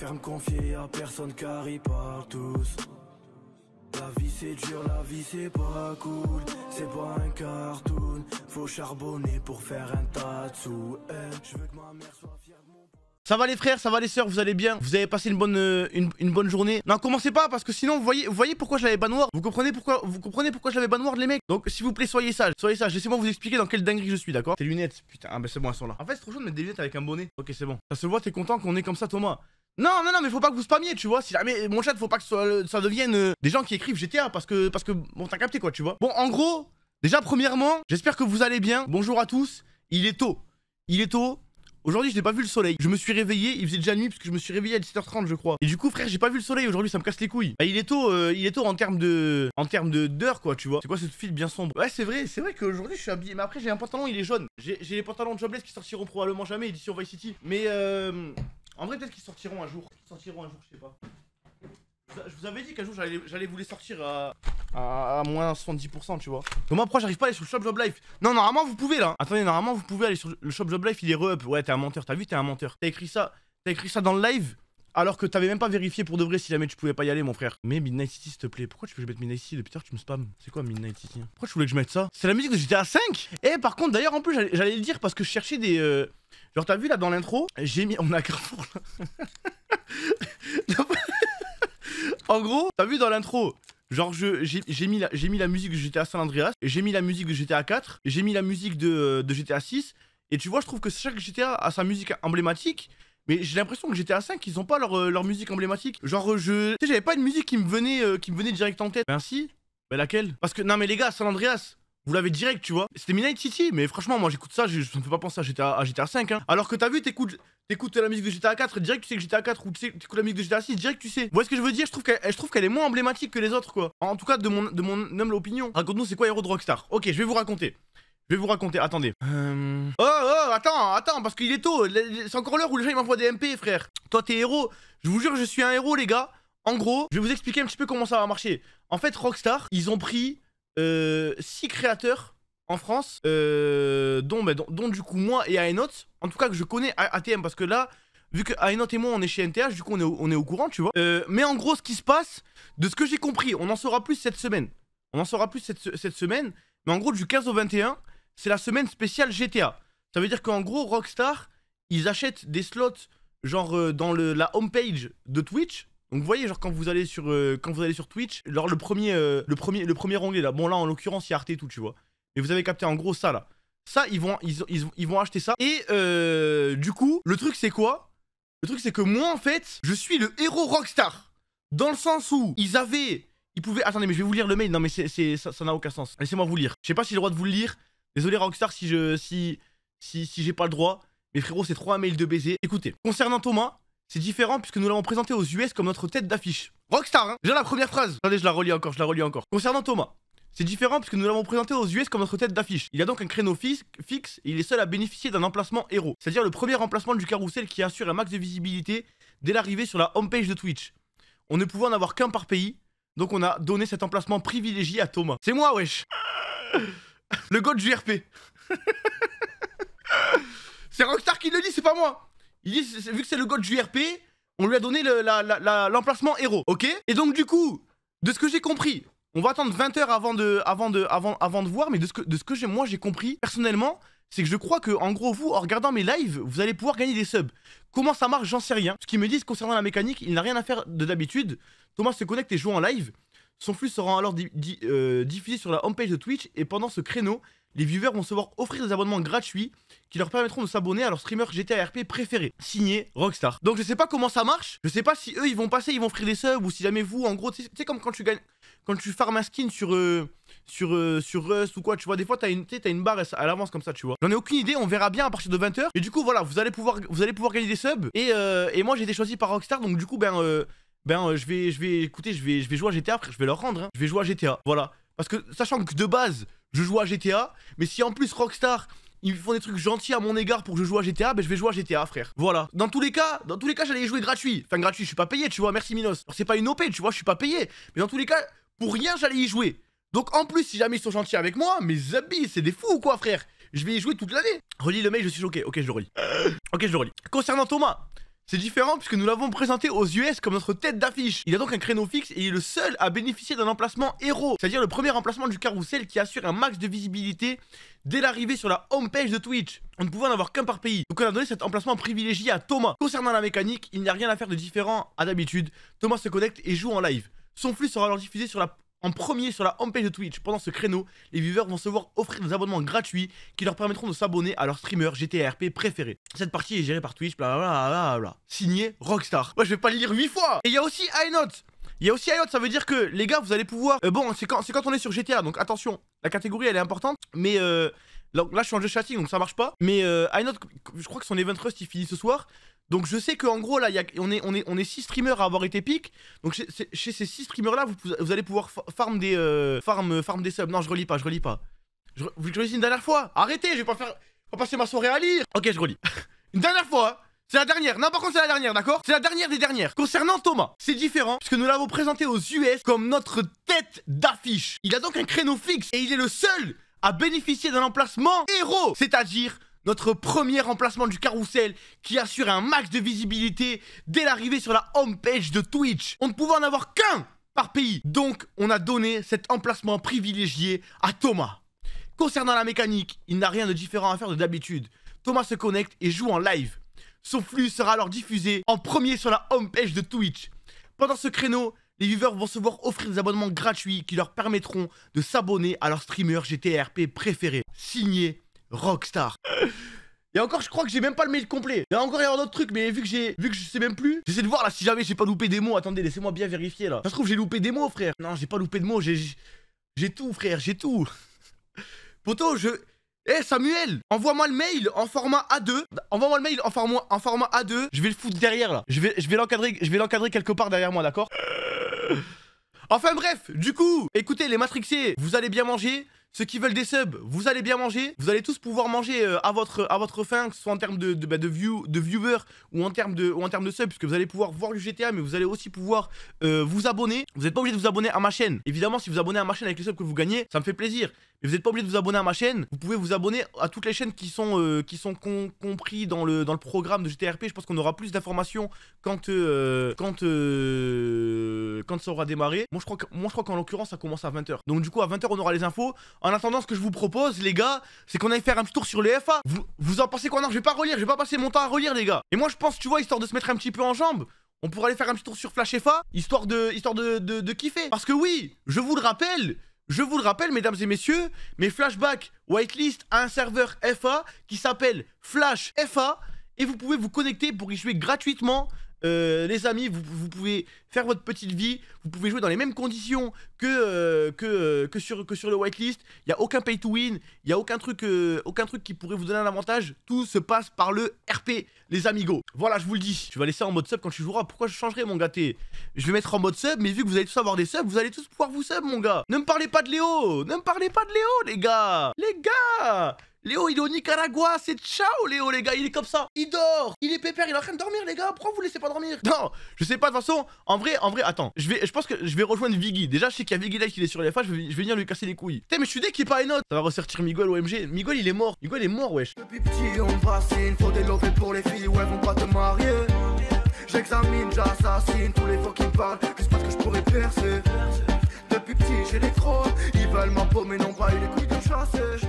me personne car tous La vie c'est dur, la vie c'est cool C'est pas un pour faire un ça va les frères, ça va les sœurs, vous allez bien Vous avez passé une bonne, euh, une, bonne journée Non, commencez pas parce que sinon, vous voyez, vous voyez pourquoi je l'avais noir. Vous comprenez pourquoi vous comprenez pourquoi je l'avais noire, les mecs Donc, s'il vous plaît, soyez sages, soyez sages. Laissez-moi vous expliquer dans quelle dinguerie je suis, d'accord Tes lunettes, putain, ah ben c'est bon, elles sont là. En fait, c'est trop chaud de mettre des lunettes avec un bonnet. Ok, c'est bon. Ça se voit, t'es content qu'on est comme ça, Thomas non, non, non, mais faut pas que vous spammiez, tu vois. Si jamais mon chat, faut pas que ça, devienne euh, des gens qui écrivent GTA parce que, parce que bon, t'as capté quoi, tu vois. Bon, en gros, déjà, premièrement, j'espère que vous allez bien. Bonjour à tous. Il est tôt. Il est tôt. Aujourd'hui, je n'ai pas vu le soleil. Je me suis réveillé, il faisait déjà nuit parce que je me suis réveillé à 17h30, je crois. Et du coup, frère, j'ai pas vu le soleil aujourd'hui, ça me casse les couilles. Bah, il est tôt, euh, il est tôt en termes de, en termes d'heure, quoi, tu vois. C'est quoi ce fil bien sombre Ouais, c'est vrai, c'est vrai qu'aujourd'hui, je suis habillé. Mais après, j'ai un pantalon, il est jaune. J'ai les pantalons de jobless qui sortiront probablement jamais, d'ici Vice City. Mais euh, en vrai, peut-être qu'ils sortiront un jour. Ils sortiront un jour, je sais pas. Je vous avais dit qu'un jour j'allais vous les sortir à, à, moins 70%, tu vois. Donc, moi, pourquoi j'arrive pas à aller sur le Shop Job Life Non, normalement, vous pouvez là. Attendez, normalement, vous pouvez aller sur le Shop Job Life, il est re-up. Ouais, t'es un menteur, t'as vu, t'es un menteur. T'as écrit ça. T'as écrit ça dans le live alors que t'avais même pas vérifié pour de vrai si jamais tu pouvais pas y aller, mon frère. Mais Midnight City, s'il te plaît, pourquoi tu veux que je mette Midnight City depuis tard Tu me spam. C'est quoi Midnight City Pourquoi tu voulais que je mette ça C'est la musique de GTA 5 Et eh, par contre, d'ailleurs, en plus, j'allais le dire parce que je cherchais des. Euh, genre, t'as vu là dans l'intro J'ai mis. On a pour là. en gros, t'as vu dans l'intro Genre j'ai mis, la, mis la musique de GTA San Andreas, j'ai mis la musique de GTA 4, j'ai mis la musique de, de GTA 6, et tu vois, je trouve que chaque GTA a sa musique emblématique, mais j'ai l'impression que GTA 5 ils ont pas leur, euh, musique emblématique. Genre euh, je tu sais j'avais pas une musique qui me venait euh, qui me venait direct en tête. Ben si. Ben laquelle Parce que non mais les gars, San Andreas vous l'avez direct, tu vois. C'était Midnight City, mais franchement, moi j'écoute ça, je, me fais pas penser à GTA, à 5. Hein. Alors que t'as vu, t'écoutes, t'écoutes la musique de GTA 4, direct tu sais que GTA 4, ou t'écoutes la musique de GTA 6, direct tu sais. Vous voyez ce que je veux dire Je trouve qu'elle, je est moins emblématique que les autres, quoi. En tout cas, de mon, de mon humble opinion. Raconte-nous, c'est quoi Hero de Rockstar Ok, je vais vous raconter. Je vais vous raconter, attendez. Euh. Oh, oh, attends, attends, parce qu'il est tôt. C'est encore l'heure où les gens m'envoient des MP, frère. Toi, t'es héros. Je vous jure, je suis un héros, les gars. En gros, je vais vous expliquer un petit peu comment ça va marcher. En fait, Rockstar, ils ont pris 6 euh, créateurs en France, euh, bah, dont, du coup moi et Aenot. en tout cas que je connais ATM, parce que là, vu que et moi on est chez NTH, du coup on est au, courant, tu vois. mais en gros, ce qui se passe, de ce que j'ai compris, on en saura plus cette semaine. On en saura plus cette semaine, mais en gros, du 15 au 21, c'est la semaine spéciale GTA. Ça veut dire qu'en gros, Rockstar, ils achètent des slots genre euh, dans le, la homepage de Twitch. Donc vous voyez, genre quand vous allez sur, euh, quand vous allez sur Twitch, genre le premier, euh, le, premier, le premier onglet là, bon là en l'occurrence il y a Arte et tout, tu vois. Mais vous avez capté en gros ça là. Ça, ils vont, ils, vont acheter ça. Et du coup, le truc c'est quoi Le truc c'est que moi en fait, je suis le héros Rockstar. Dans le sens où ils avaient... Ils pouvaient... Attendez, mais je vais vous lire le mail. Non mais c'est, ça n'a aucun sens. Laissez-moi vous lire. Je sais pas si j'ai le droit de vous le lire. Désolé Rockstar si je si si, j'ai pas le droit, mais frérot, c'est trop un mail de baiser. Écoutez, concernant Thomas, c'est différent puisque nous l'avons présenté aux US comme notre tête d'affiche. Rockstar, hein Déjà la première phrase. Attendez, je la relis encore, je la relis encore. Concernant Thomas, c'est différent puisque nous l'avons présenté aux US comme notre tête d'affiche. Il a donc un créneau fixe et il est seul à bénéficier d'un emplacement héros, c'est-à-dire le premier emplacement du carrousel qui assure un max de visibilité dès l'arrivée sur la homepage de Twitch. On ne pouvait en avoir qu'un par pays, donc on a donné cet emplacement privilégié à Thomas. C'est moi, wesh le God du c'est Rockstar qui le dit, c'est pas moi. Il dit, vu que c'est le God du on lui a donné l'emplacement héros, ok Et donc du coup, de ce que j'ai compris, on va attendre 20 heures avant de, avant de, avant, avant de voir, mais de ce que, de ce que moi j'ai compris, personnellement, c'est que je crois que, en gros, vous, en regardant mes lives, vous allez pouvoir gagner des subs. Comment ça marche, j'en sais rien. Ce qu'ils me disent concernant la mécanique, il n'a rien à faire de d'habitude. Thomas se connecte et joue en live. Son flux sera alors euh, diffusé sur la homepage de Twitch et pendant ce créneau, les viewers vont se voir offrir des abonnements gratuits qui leur permettront de s'abonner à leur streamer GTA RP préféré, signé Rockstar. Donc je sais pas comment ça marche, je sais pas si eux ils vont passer, ils vont offrir des subs ou si jamais vous, en gros, tu sais comme quand tu gagnes, quand tu farmes un skin sur euh, sur euh, sur Rust ou quoi, tu vois, des fois t'as une une barre à l'avance comme ça, tu vois. J'en ai aucune idée, on verra bien à partir de 20h. Et du coup voilà, vous allez pouvoir vous allez pouvoir gagner des subs et, et moi j'ai été choisi par Rockstar, donc du coup ben ben euh, je vais je vais écoutez, je vais je vais jouer à GTA frère, je vais leur rendre hein. Je vais jouer à GTA. Voilà. Parce que sachant que de base, je joue à GTA, mais si en plus Rockstar ils font des trucs gentils à mon égard pour que je joue à GTA, ben je vais jouer à GTA, frère. Voilà. Dans tous les cas, dans tous les cas, j'allais y jouer gratuit. Enfin, gratuit, je suis pas payé, tu vois. Merci Minos. C'est pas une OP, tu vois, je suis pas payé. Mais dans tous les cas, pour rien, j'allais y jouer. Donc en plus, si jamais ils sont gentils avec moi, mes habits, c'est des fous ou quoi, frère Je vais y jouer toute l'année. Relis le mail, je suis choqué. Ok, je le relis. ok, je le relis. Concernant Thomas, c'est différent puisque nous l'avons présenté aux US comme notre tête d'affiche. Il a donc un créneau fixe et il est le seul à bénéficier d'un emplacement héros, c'est-à-dire le premier emplacement du carrousel qui assure un max de visibilité dès l'arrivée sur la homepage de Twitch. On ne pouvait en avoir qu'un par pays. Donc on a donné cet emplacement privilégié à Thomas. Concernant la mécanique, il n'y a rien à faire de différent à d'habitude. Thomas se connecte et joue en live. Son flux sera alors diffusé sur la en premier sur la page de Twitch. Pendant ce créneau, les viewers vont se voir offrir des abonnements gratuits qui leur permettront de s'abonner à leur streamer RP préféré. Cette partie est gérée par Twitch, blablabla. Signé Rockstar. Moi, je vais pas le lire 8 fois. Et il y a aussi iNotes Il y a aussi iNotes, ça veut dire que les gars, vous allez pouvoir. Euh, bon, c'est quand, quand, on est sur GTA, donc attention, la catégorie elle est importante, mais euh, là, je suis en jeu chatting donc ça marche pas. Mais euh, je crois que son event Rust il finit ce soir. Donc je sais qu'en gros, là, on, est, on, six streamers à avoir été pick. Donc chez, ces six streamers-là, vous, allez pouvoir farm des, euh, farm, des subs. Non, je relis pas, je relis pas. Je, vous que je une dernière fois. Arrêtez, je vais pas faire... passer ma soirée à lire. Ok, je relis. une dernière fois, hein. C'est la dernière, non par contre c'est la dernière, d'accord C'est la dernière des dernières. Concernant Thomas, c'est différent, puisque nous l'avons présenté aux US comme notre tête d'affiche. Il a donc un créneau fixe, et il est le seul à bénéficier d'un emplacement héros, c'est-à-dire notre premier emplacement du carrousel qui assure un max de visibilité dès l'arrivée sur la page de Twitch. On ne pouvait en avoir qu'un par pays. Donc, on a donné cet emplacement privilégié à Thomas. Concernant la mécanique, il n'a rien de différent à faire de d'habitude. Thomas se connecte et joue en live. Son flux sera alors diffusé en premier sur la page de Twitch. Pendant ce créneau, les viewers vont se voir offrir des abonnements gratuits qui leur permettront de s'abonner à leur streamer GTRP préféré, signé Rockstar. Et encore, je crois que j'ai même pas le mail complet. Il y a encore un autre truc, mais vu que j'ai, vu que je sais même plus, j'essaie de voir là si jamais j'ai pas loupé des mots. Attendez, laissez-moi bien vérifier là. Ça se trouve j'ai loupé des mots, frère. Non, j'ai pas loupé de mots. J'ai, j'ai tout, frère. J'ai tout. Poto, je. Eh Samuel, envoie-moi le mail en format A2. Envoie-moi le mail en format, en format A2. Je vais le foutre derrière là. Je vais, je vais l'encadrer, je vais l'encadrer quelque part derrière moi, d'accord Enfin bref, du coup, écoutez les matrixés, vous allez bien manger, ceux qui veulent des subs, vous allez bien manger, vous allez tous pouvoir manger euh, à, votre, à votre faim, que ce soit en termes de, de, bah, view, de viewers ou en termes de, de subs, puisque vous allez pouvoir voir du GTA, mais vous allez aussi pouvoir euh, vous abonner. Vous n'êtes pas obligé de vous abonner à ma chaîne. Évidemment, si vous abonnez à ma chaîne avec les subs que vous gagnez, ça me fait plaisir. Mais vous n'êtes pas obligé de vous abonner à ma chaîne. Vous pouvez vous abonner à toutes les chaînes qui sont, euh, qui sont compris dans le, dans le programme de GTRP. Je pense qu'on aura plus d'informations quand... quand quand ça aura démarré. Moi je crois moi je crois qu'en l'occurrence ça commence à 20h. Donc du coup à 20h on aura les infos. En attendant ce que je vous propose les gars, c'est qu'on aille faire un petit tour sur le FA. Vous, en pensez quoi Non, je vais pas relire, je vais pas passer mon temps à relire les gars. Et moi je pense, tu vois, histoire de se mettre un petit peu en jambes, on pourrait aller faire un petit tour sur Flash FA, histoire de, histoire de, de, de kiffer. Parce que oui, je vous le rappelle, je vous le rappelle, mesdames et messieurs, mais Flashback Whitelist a un serveur FA qui s'appelle Flash FA et vous pouvez vous connecter pour y jouer gratuitement euh, les amis, vous, pouvez faire votre petite vie, vous pouvez jouer dans les mêmes conditions que, euh, que, euh, que, sur, que sur le whitelist. Il n'y a aucun pay to win, il n'y a aucun truc, aucun truc qui pourrait vous donner un avantage. Tout se passe par le RP, les amigos. Voilà, je vous le dis. Je vais laisser en mode sub quand tu joueras. Pourquoi je changerai, mon gâté Je vais mettre en mode sub, mais vu que vous allez tous avoir des subs, vous allez tous pouvoir vous sub, mon gars. Ne me parlez pas de Léo Ne me parlez pas de Léo, les gars Les gars Léo, il est au Nicaragua, c'est ciao Léo les gars, il est comme ça. Il dort, il est pépère, il est en train de dormir les gars, pourquoi vous laissez pas dormir Non, je sais pas, de toute façon, en vrai, en vrai, attends, je vais, je pense que je vais rejoindre Viggy. Déjà, je sais qu'il y a Viggy là qui est sur les FA, je vais, venir lui casser les couilles. T'es mais je suis dès qu'il pas une autre. Ça va ressortir Miguel OMG. Miguel, il est mort. Miguel est mort, wesh. Depuis petit, on bassine, faut des pour les filles, elles vont pas te marier. J'examine, j'assassine tous les fois qui parlent, juste parce que je pourrais percer. Depuis petit, j'ai les crocs, ils veulent ma peau, mais non pas les couilles de chasser.